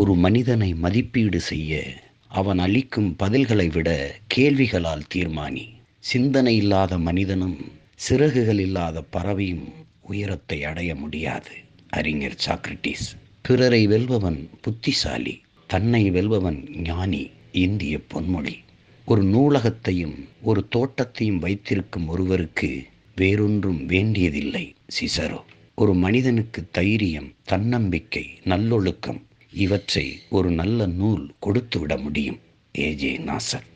ஒரு மனிதனை மதிப்பீடு செய்ய அவன் அளிக்கும் பதில்களை விட கேள்விகளால் தீர்மானி சிந்தனை இல்லாத மனிதனும் சிறகுகள் இல்லாத பறவையும் உயரத்தை அடைய முடியாது அறிஞர் சாக்ரட்டிஸ் பிறரை வெல்பவன் புத்திசாலி தன்னை வெல்பவன் ஞானி இந்திய பொன்மொழி ஒரு நூலகத்தையும் ஒரு தோட்டத்தையும் வைத்திருக்கும் ஒருவருக்கு வேறொன்றும் வேண்டியதில்லை சிசரோ ஒரு மனிதனுக்கு தைரியம் தன்னம்பிக்கை நல்லொழுக்கம் இவற்றை ஒரு நல்ல நூல் கொடுத்துவிட முடியும் ஏஜே நாசர்